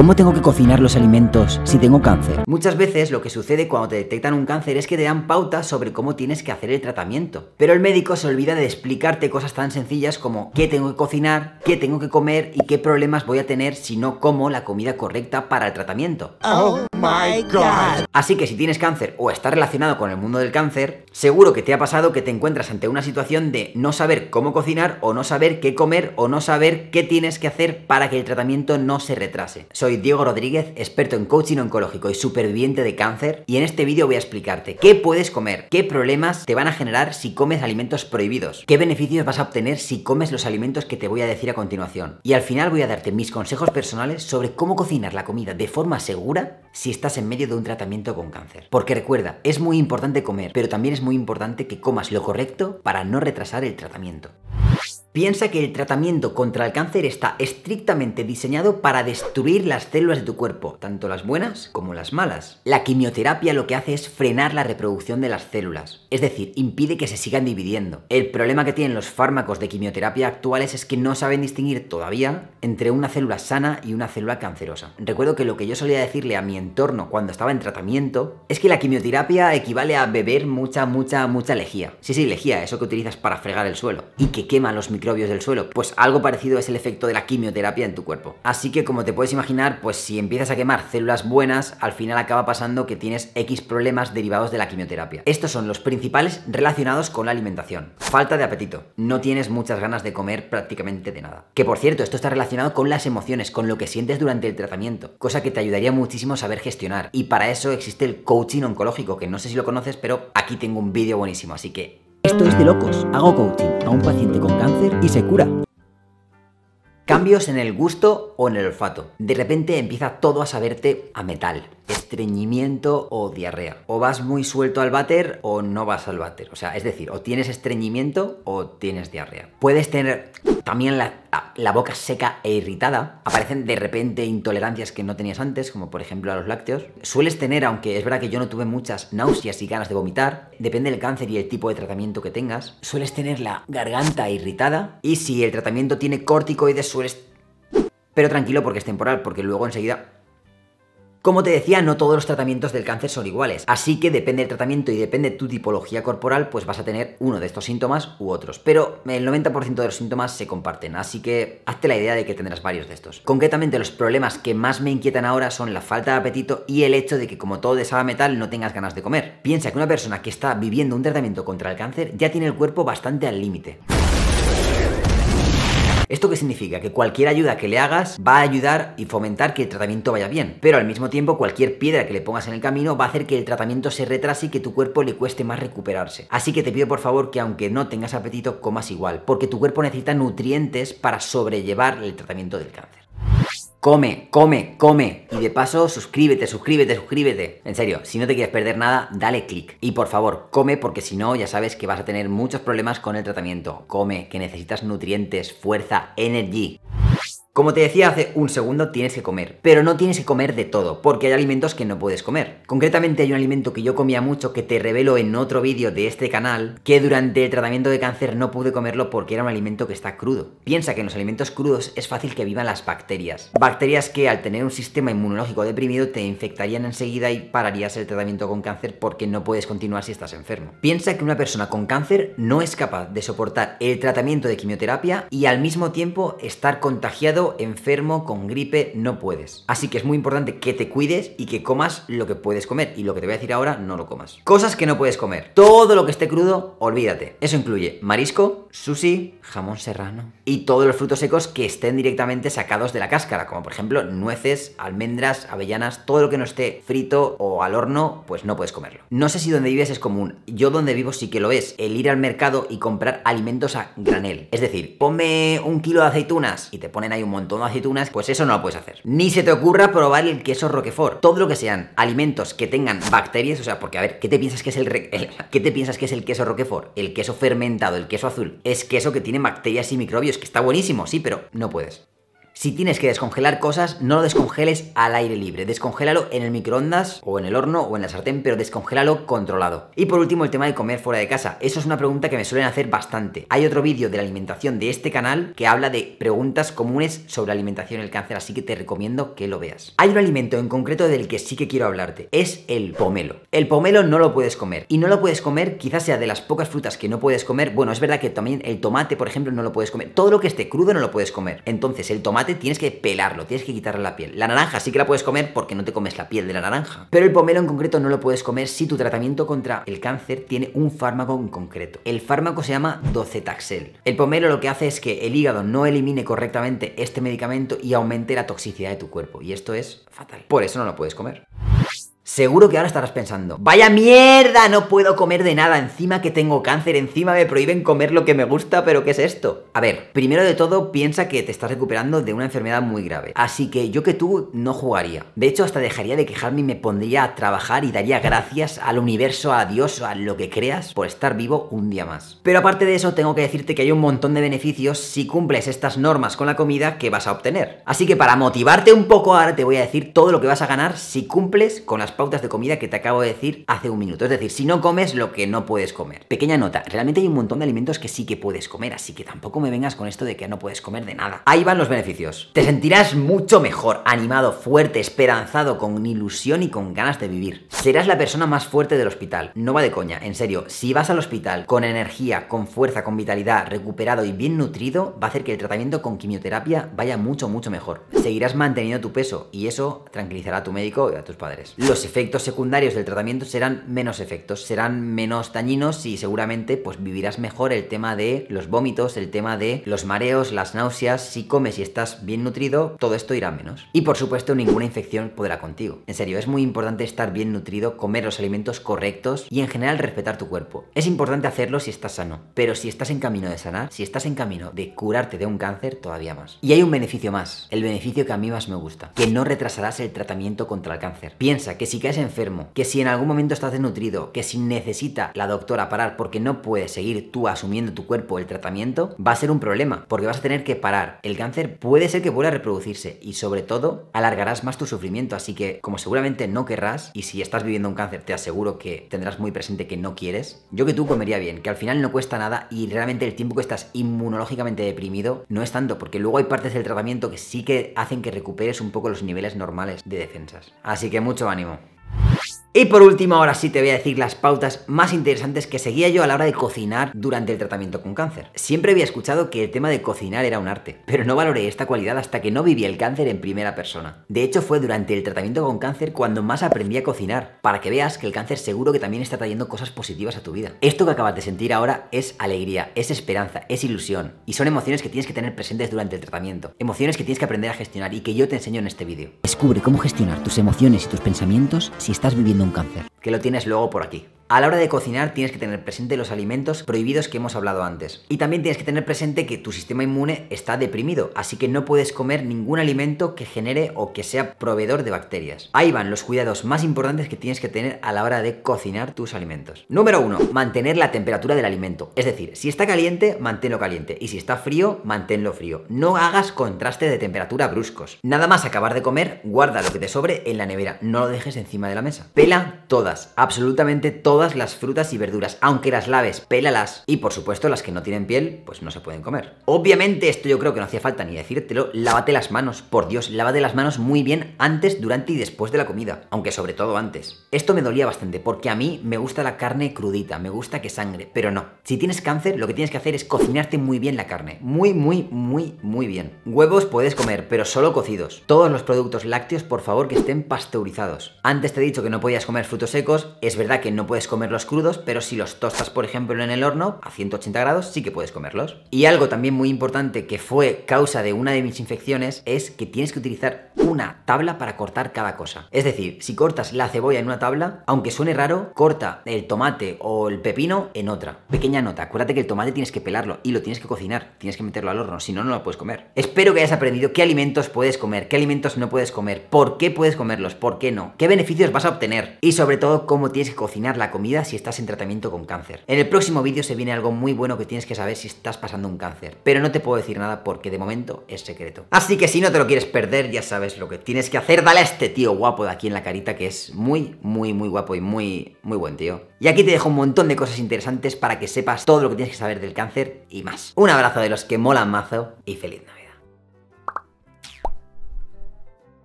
¿Cómo tengo que cocinar los alimentos si tengo cáncer? Muchas veces lo que sucede cuando te detectan un cáncer es que te dan pautas sobre cómo tienes que hacer el tratamiento. Pero el médico se olvida de explicarte cosas tan sencillas como qué tengo que cocinar, qué tengo que comer y qué problemas voy a tener si no como la comida correcta para el tratamiento. Oh my god. Así que si tienes cáncer o estás relacionado con el mundo del cáncer, seguro que te ha pasado que te encuentras ante una situación de no saber cómo cocinar o no saber qué comer o no saber qué tienes que hacer para que el tratamiento no se retrase soy Diego Rodríguez, experto en coaching oncológico y superviviente de cáncer, y en este vídeo voy a explicarte qué puedes comer, qué problemas te van a generar si comes alimentos prohibidos, qué beneficios vas a obtener si comes los alimentos que te voy a decir a continuación. Y al final voy a darte mis consejos personales sobre cómo cocinar la comida de forma segura si estás en medio de un tratamiento con cáncer. Porque recuerda, es muy importante comer, pero también es muy importante que comas lo correcto para no retrasar el tratamiento. Piensa que el tratamiento contra el cáncer está estrictamente diseñado para destruir las células de tu cuerpo, tanto las buenas como las malas. La quimioterapia lo que hace es frenar la reproducción de las células, es decir, impide que se sigan dividiendo. El problema que tienen los fármacos de quimioterapia actuales es que no saben distinguir todavía entre una célula sana y una célula cancerosa. Recuerdo que lo que yo solía decirle a mi entorno cuando estaba en tratamiento es que la quimioterapia equivale a beber mucha, mucha, mucha lejía. Sí, sí, lejía, eso que utilizas para fregar el suelo y que quema los microbios del suelo. Pues algo parecido es el efecto de la quimioterapia en tu cuerpo. Así que como te puedes imaginar, pues si empiezas a quemar células buenas, al final acaba pasando que tienes X problemas derivados de la quimioterapia. Estos son los principales relacionados con la alimentación. Falta de apetito. No tienes muchas ganas de comer prácticamente de nada. Que por cierto, esto está relacionado con las emociones, con lo que sientes durante el tratamiento, cosa que te ayudaría muchísimo saber gestionar. Y para eso existe el coaching oncológico, que no sé si lo conoces, pero aquí tengo un vídeo buenísimo, así que esto es de locos. Hago coaching a un paciente con cáncer y se cura. Cambios en el gusto o en el olfato. De repente empieza todo a saberte a metal, estreñimiento o diarrea. O vas muy suelto al váter o no vas al váter. O sea, es decir, o tienes estreñimiento o tienes diarrea. Puedes tener también la la boca seca e irritada, aparecen de repente intolerancias que no tenías antes, como por ejemplo a los lácteos. Sueles tener, aunque es verdad que yo no tuve muchas náuseas y ganas de vomitar, depende del cáncer y el tipo de tratamiento que tengas. Sueles tener la garganta irritada y si el tratamiento tiene corticoides sueles... Pero tranquilo porque es temporal, porque luego enseguida como te decía, no todos los tratamientos del cáncer son iguales, así que depende del tratamiento y depende de tu tipología corporal, pues vas a tener uno de estos síntomas u otros. Pero el 90% de los síntomas se comparten, así que hazte la idea de que tendrás varios de estos. Concretamente, los problemas que más me inquietan ahora son la falta de apetito y el hecho de que como todo desaba metal no tengas ganas de comer. Piensa que una persona que está viviendo un tratamiento contra el cáncer ya tiene el cuerpo bastante al límite. ¿Esto qué significa? Que cualquier ayuda que le hagas va a ayudar y fomentar que el tratamiento vaya bien, pero al mismo tiempo cualquier piedra que le pongas en el camino va a hacer que el tratamiento se retrase y que tu cuerpo le cueste más recuperarse. Así que te pido por favor que aunque no tengas apetito, comas igual, porque tu cuerpo necesita nutrientes para sobrellevar el tratamiento del cáncer. Come, come, come. Y de paso, suscríbete, suscríbete, suscríbete. En serio, si no te quieres perder nada, dale click. Y por favor, come porque si no, ya sabes que vas a tener muchos problemas con el tratamiento. Come, que necesitas nutrientes, fuerza, energía. Como te decía hace un segundo, tienes que comer, pero no tienes que comer de todo, porque hay alimentos que no puedes comer. Concretamente hay un alimento que yo comía mucho, que te revelo en otro vídeo de este canal, que durante el tratamiento de cáncer no pude comerlo porque era un alimento que está crudo. Piensa que en los alimentos crudos es fácil que vivan las bacterias. Bacterias que al tener un sistema inmunológico deprimido te infectarían enseguida y pararías el tratamiento con cáncer porque no puedes continuar si estás enfermo. Piensa que una persona con cáncer no es capaz de soportar el tratamiento de quimioterapia y al mismo tiempo estar contagiado enfermo, con gripe, no puedes. Así que es muy importante que te cuides y que comas lo que puedes comer. Y lo que te voy a decir ahora, no lo comas. Cosas que no puedes comer. Todo lo que esté crudo, olvídate. Eso incluye marisco, sushi, jamón serrano y todos los frutos secos que estén directamente sacados de la cáscara, como por ejemplo nueces, almendras, avellanas, todo lo que no esté frito o al horno, pues no puedes comerlo. No sé si donde vives es común. Yo donde vivo sí que lo es. El ir al mercado y comprar alimentos a granel. Es decir, ponme un kilo de aceitunas y te ponen ahí un montón de aceitunas, pues eso no lo puedes hacer. Ni se te ocurra probar el queso roquefort. Todo lo que sean alimentos que tengan bacterias, o sea, porque a ver, ¿qué te piensas que es el ¿qué te piensas que es el queso roquefort? El queso fermentado, el queso azul, es queso que tiene bacterias y microbios, que está buenísimo, sí, pero no puedes. Si tienes que descongelar cosas, no lo descongeles al aire libre. Descongélalo en el microondas o en el horno o en la sartén, pero descongélalo controlado. Y por último, el tema de comer fuera de casa. Eso es una pregunta que me suelen hacer bastante. Hay otro vídeo de la alimentación de este canal que habla de preguntas comunes sobre alimentación y el cáncer, así que te recomiendo que lo veas. Hay un alimento en concreto del que sí que quiero hablarte. Es el pomelo. El pomelo no lo puedes comer. Y no lo puedes comer, quizás sea de las pocas frutas que no puedes comer. Bueno, es verdad que también el tomate, por ejemplo, no lo puedes comer. Todo lo que esté crudo no lo puedes comer. Entonces, el tomate tienes que pelarlo, tienes que quitarle la piel. La naranja sí que la puedes comer porque no te comes la piel de la naranja. Pero el pomelo en concreto no lo puedes comer si tu tratamiento contra el cáncer tiene un fármaco en concreto. El fármaco se llama docetaxel. El pomelo lo que hace es que el hígado no elimine correctamente este medicamento y aumente la toxicidad de tu cuerpo. Y esto es fatal. Por eso no lo puedes comer. Seguro que ahora estarás pensando, vaya mierda, no puedo comer de nada, encima que tengo cáncer, encima me prohíben comer lo que me gusta, pero ¿qué es esto? A ver, primero de todo, piensa que te estás recuperando de una enfermedad muy grave, así que yo que tú no jugaría. De hecho, hasta dejaría de quejarme y me pondría a trabajar y daría gracias al universo, a Dios, a lo que creas, por estar vivo un día más. Pero aparte de eso, tengo que decirte que hay un montón de beneficios si cumples estas normas con la comida que vas a obtener. Así que para motivarte un poco, ahora te voy a decir todo lo que vas a ganar si cumples con las pautas de comida que te acabo de decir hace un minuto. Es decir, si no comes lo que no puedes comer. Pequeña nota, realmente hay un montón de alimentos que sí que puedes comer, así que tampoco me vengas con esto de que no puedes comer de nada. Ahí van los beneficios. Te sentirás mucho mejor, animado, fuerte, esperanzado, con ilusión y con ganas de vivir. Serás la persona más fuerte del hospital. No va de coña, en serio, si vas al hospital con energía, con fuerza, con vitalidad, recuperado y bien nutrido, va a hacer que el tratamiento con quimioterapia vaya mucho, mucho mejor. Seguirás manteniendo tu peso y eso tranquilizará a tu médico y a tus padres. Los los efectos secundarios del tratamiento serán menos efectos, serán menos dañinos y seguramente pues vivirás mejor el tema de los vómitos, el tema de los mareos, las náuseas, si comes y estás bien nutrido, todo esto irá menos. Y por supuesto ninguna infección podrá contigo. En serio, es muy importante estar bien nutrido, comer los alimentos correctos y en general respetar tu cuerpo. Es importante hacerlo si estás sano, pero si estás en camino de sanar, si estás en camino de curarte de un cáncer, todavía más. Y hay un beneficio más, el beneficio que a mí más me gusta, que no retrasarás el tratamiento contra el cáncer. Piensa que si caes enfermo, que si en algún momento estás desnutrido, que si necesita la doctora parar porque no puedes seguir tú asumiendo tu cuerpo el tratamiento, va a ser un problema, porque vas a tener que parar. El cáncer puede ser que vuelva a reproducirse y sobre todo alargarás más tu sufrimiento, así que como seguramente no querrás, y si estás viviendo un cáncer te aseguro que tendrás muy presente que no quieres, yo que tú comería bien, que al final no cuesta nada y realmente el tiempo que estás inmunológicamente deprimido no es tanto, porque luego hay partes del tratamiento que sí que hacen que recuperes un poco los niveles normales de defensas. Así que mucho ánimo. Y por último, ahora sí te voy a decir las pautas más interesantes que seguía yo a la hora de cocinar durante el tratamiento con cáncer. Siempre había escuchado que el tema de cocinar era un arte, pero no valoré esta cualidad hasta que no viví el cáncer en primera persona. De hecho, fue durante el tratamiento con cáncer cuando más aprendí a cocinar, para que veas que el cáncer seguro que también está trayendo cosas positivas a tu vida. Esto que acabas de sentir ahora es alegría, es esperanza, es ilusión, y son emociones que tienes que tener presentes durante el tratamiento, emociones que tienes que aprender a gestionar y que yo te enseño en este vídeo. Descubre cómo gestionar tus emociones y tus pensamientos si estás viviendo un cáncer. Que lo tienes luego por aquí. A la hora de cocinar tienes que tener presente los alimentos prohibidos que hemos hablado antes. Y también tienes que tener presente que tu sistema inmune está deprimido, así que no puedes comer ningún alimento que genere o que sea proveedor de bacterias. Ahí van los cuidados más importantes que tienes que tener a la hora de cocinar tus alimentos. Número 1. Mantener la temperatura del alimento. Es decir, si está caliente, manténlo caliente. Y si está frío, manténlo frío. No hagas contraste de temperatura bruscos. Nada más acabar de comer, guarda lo que te sobre en la nevera. No lo dejes encima de la mesa. Pela todas, absolutamente todas todas las frutas y verduras, aunque las laves, pélalas. Y por supuesto, las que no tienen piel, pues no se pueden comer. Obviamente, esto yo creo que no hacía falta ni decírtelo, lávate las manos, por Dios, lávate las manos muy bien antes, durante y después de la comida, aunque sobre todo antes. Esto me dolía bastante, porque a mí me gusta la carne crudita, me gusta que sangre, pero no. Si tienes cáncer, lo que tienes que hacer es cocinarte muy bien la carne, muy, muy, muy, muy bien. Huevos puedes comer, pero solo cocidos. Todos los productos lácteos, por favor, que estén pasteurizados. Antes te he dicho que no podías comer frutos secos, es verdad que no puedes comerlos crudos, pero si los tostas, por ejemplo, en el horno, a 180 grados, sí que puedes comerlos. Y algo también muy importante que fue causa de una de mis infecciones es que tienes que utilizar una tabla para cortar cada cosa. Es decir, si cortas la cebolla en una tabla, aunque suene raro, corta el tomate o el pepino en otra. Pequeña nota, acuérdate que el tomate tienes que pelarlo y lo tienes que cocinar, tienes que meterlo al horno, si no, no lo puedes comer. Espero que hayas aprendido qué alimentos puedes comer, qué alimentos no puedes comer, por qué puedes comerlos, por qué no, qué beneficios vas a obtener y sobre todo cómo tienes que cocinar la comida si estás en tratamiento con cáncer. En el próximo vídeo se viene algo muy bueno que tienes que saber si estás pasando un cáncer, pero no te puedo decir nada porque de momento es secreto. Así que si no te lo quieres perder, ya sabes lo que tienes que hacer, dale a este tío guapo de aquí en la carita que es muy, muy, muy guapo y muy, muy buen tío. Y aquí te dejo un montón de cosas interesantes para que sepas todo lo que tienes que saber del cáncer y más. Un abrazo de los que molan mazo y feliz Navidad.